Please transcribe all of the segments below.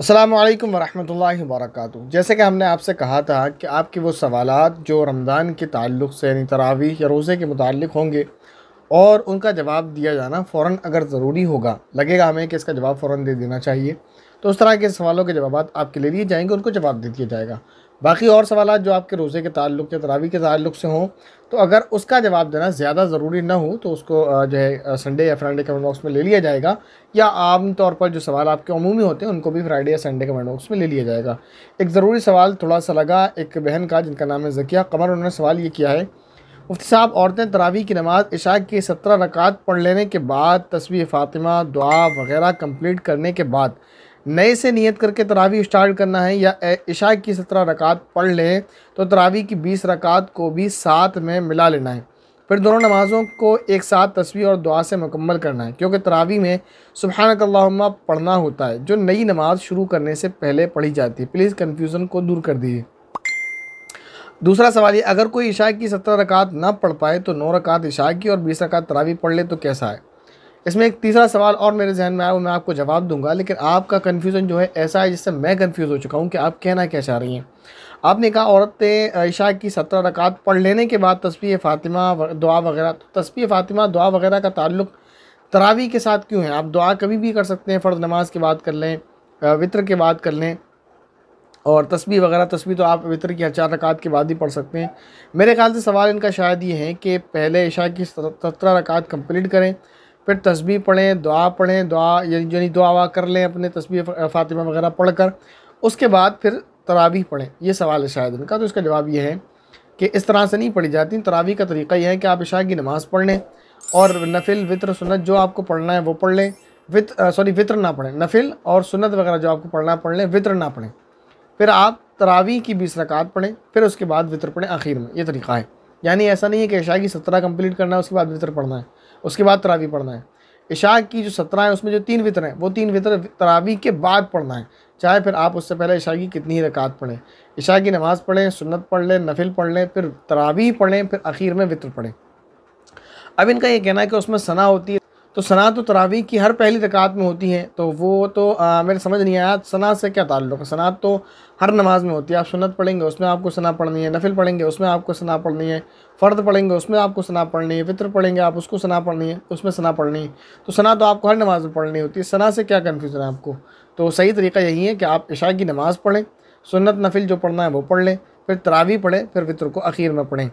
अल्लाम वरहमल वर्क जैसे कि हमने आपसे कहा था कि आपके वो सवाल जो रमज़ान के ताल्लुक से यानी तरावी या रोज़े के मुतल होंगे और उनका जवाब दिया जाना फ़ौर अगर ज़रूरी होगा लगेगा हमें कि इसका जवाब फ़ौर दे देना चाहिए तो उस तरह के सवालों के जवाब आपके लिए दिए जाएंगे उनको जवाब दे दिया जाएगा बाकी और सवाल जो आपके रोज़े के ताल्लुक या तरावी के ताल्लुक से हों तो अगर उसका जवाब देना ज़्यादा ज़रूरी ना हो तो उसको जो है संडे या फ्राइडे कमेंट बॉक्स में ले लिया जाएगा या आम तौर पर जो सवाल आपके अमूमी होते हैं उनको भी फ्राइडे या संडे कमेंट बॉक्स में ले लिया जाएगा एक ज़रूरी सवाल थोड़ा सा लगा एक बहन का जिनका नाम है जकिया कमर उन्होंने सवाल ये किया है मुफ्ती साहब औरतें तरावी की नमाज इशा की सत्रह रकात पढ़ लेने के बाद तस्वीर फ़ातिमा दुआ वगैरह कम्प्लीट करने के बाद नए से नियत करके तरावी स्टार्ट करना है या इशा की सत्रह रकात पढ़ लें तो तरावी की बीस रकात को भी साथ में मिला लेना है फिर दोनों नमाज़ों को एक साथ तस्वीर और दुआ से मुकम्मल करना है क्योंकि तरावी में सुबहानकल्ला पढ़ना होता है जो नई नमाज़ शुरू करने से पहले पढ़ी जाती है प्लीज़ कन्फ्यूज़न को दूर कर दीजिए दूसरा सवाल ये अगर कोई इशा की सत्रह रकात ना पढ़ पाए तो नौ रकात इशा की और बीस रकात तरावी पढ़ ले तो कैसा है इसमें एक तीसरा सवाल और मेरे जहन में आया वो मैं आपको जवाब दूंगा लेकिन आपका कन्फ्यूज़न जो है ऐसा है जिससे मैं कन्फ्यूज़ हो चुका हूँ कि आप कहना क्या चाह रही हैं आपने कहा औरतें ईशा की सत्रह रकात पढ़ लेने के बाद तस्वीर फ़ातिमा दुआ वगैरह तो तस्वीर फ़ातिमा दुआ वगैरह का ताल्लुक तरावी के साथ क्यों है आप दुआ कभी भी कर सकते हैं फ़र्ज़ नमाज की बात कर लें वितर के बाद कर लें और तस्वीर वगैरह तस्वीर तो आप वितर की चार रकात के बाद ही पढ़ सकते हैं मेरे ख्याल से सवाल इनका शायद ये है कि पहले ईशा की सत्रह रकात कंप्लीट करें फिर तस्बी पढ़ें दुआ पढ़ें दुआ यानी दुआ वा कर लें अपने तस्बी फातिमा वगैरह पढ़ कर उसके बाद फिर तरावी पढ़ें ये सवाल है शायद उनका तो इसका जवाब ये है कि इस तरह से नहीं पढ़ी जाती तरावी का तरीका यह है कि आप इशा की नमाज़ पढ़ लें और नफिल वित्र सुनत जो आपको पढ़ना है वो पढ़ लें वित सॉरी वित्र ना पढ़ें नफिल और सुनत वगैरह जो आपको पढ़ना पढ़ लें वित्र ना पढ़ें फिर आप तरावी की बीस रकात पढ़ें फिर उसके बाद वित्र पढ़ें आखिर में ये तरीका है यानी ऐसा नहीं है कि ईशा की सत्रह कंप्लीट करना है उसके बाद वितर पढ़ना है उसके बाद तरावी पढ़ना है ईशा की जो सत्रह है उसमें जो तीन वितर हैं वो तीन वितर तरावी के बाद पढ़ना है चाहे फिर आप उससे पहले ईशा की कितनी रकात पढ़ें ईशा की नमाज़ पढ़ें सुन्नत पढ़ लें नफिल पढ़ लें फिर तरावी पढ़ें फिर आखिर में वितर पढ़ें अब इनका ये कहना है कि उसमें सना होती है तो सना तो तरावी की हर पहली रकात में होती है तो वो तो आ, मेरे समझ नहीं आया सना से क्या ताल्लुक है सना तो हर नमाज में होती है आप सुनत पढ़ेंगे उसमें आपको सना पढ़नी है नफिल पढ़ेंगे उसमें आपको सना पढ़नी है फ़र्द पढ़ेंगे उसमें आपको सना पढ़नी है फितर पढ़ेंगे आप उसको सना पढ़नी है उसमें सना पढ़नी है तो सना तो आपको हर नमाज में पढ़नी होती है सना से क्या कन्फ्यूज़न है आपको तो सही तरीका यही है कि आप इशा की नमाज़ पढ़ें सुनत नफिल जो पढ़ना है वो पढ़ लें फिर तरावी पढ़ें फिर वितर को अख़ीर में पढ़ें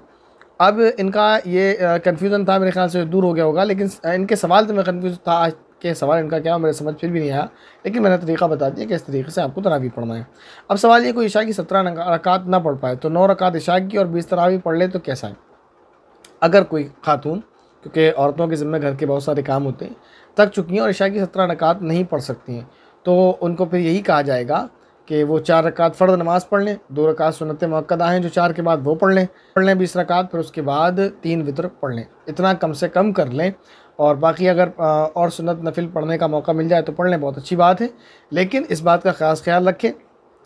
अब इनका ये कन्फ्यूज़न था मेरे ख्याल से दूर हो गया होगा लेकिन इनके सवाल तो मैं कन्फ्यूज़ था आज के सवाल इनका क्या मेरे समझ फिर भी नहीं आया लेकिन मैंने तरीका बता दिया कि इस तरीके से आपको तरावी पढ़ना है अब सवाल ये कोई इशा की सत्रह रकात ना पढ़ पाए तो नौ रकात इशा की और बीस तरावी पढ़ ले तो कैसा है अगर कोई खातून क्योंकि औरतों के ज़िम्मे घर के बहुत सारे काम होते हैं थक चुकी हैं और इशा की सत्रह रकात नहीं पढ़ सकती हैं तो उनको फिर यही कहा जाएगा कि वो चार रकात फ़र्द नमाज़ पढ़ लें दो रकात सुनत मक्दा हैं जो चार के बाद वो पढ़ लें पढ़ लें बीस रकात फिर उसके बाद तीन वितर पढ़ लें इतना कम से कम कर लें और बाकी अगर और सुनत नफिल पढ़ने का मौका मिल जाए तो पढ़ लें बहुत अच्छी बात है लेकिन इस बात का ख़ास ख्याल रखें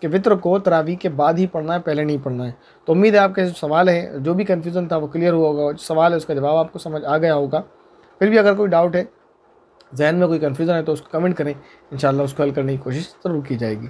कि वितर को तरावी के बाद ही पढ़ना है पहले नहीं पढ़ना है तो उम्मीद है आपके सवाल है जो भी कन्फ्यूज़न था वो क्लियर हुआ होगा जो सवाल है उसका जवाब आपको समझ आ गया होगा फिर भी अगर कोई डाउट है जहन में कोई कन्फ्यूज़न है तो उसको कमेंट करें इन उसको हल करने की कोशिश ज़रूर की जाएगी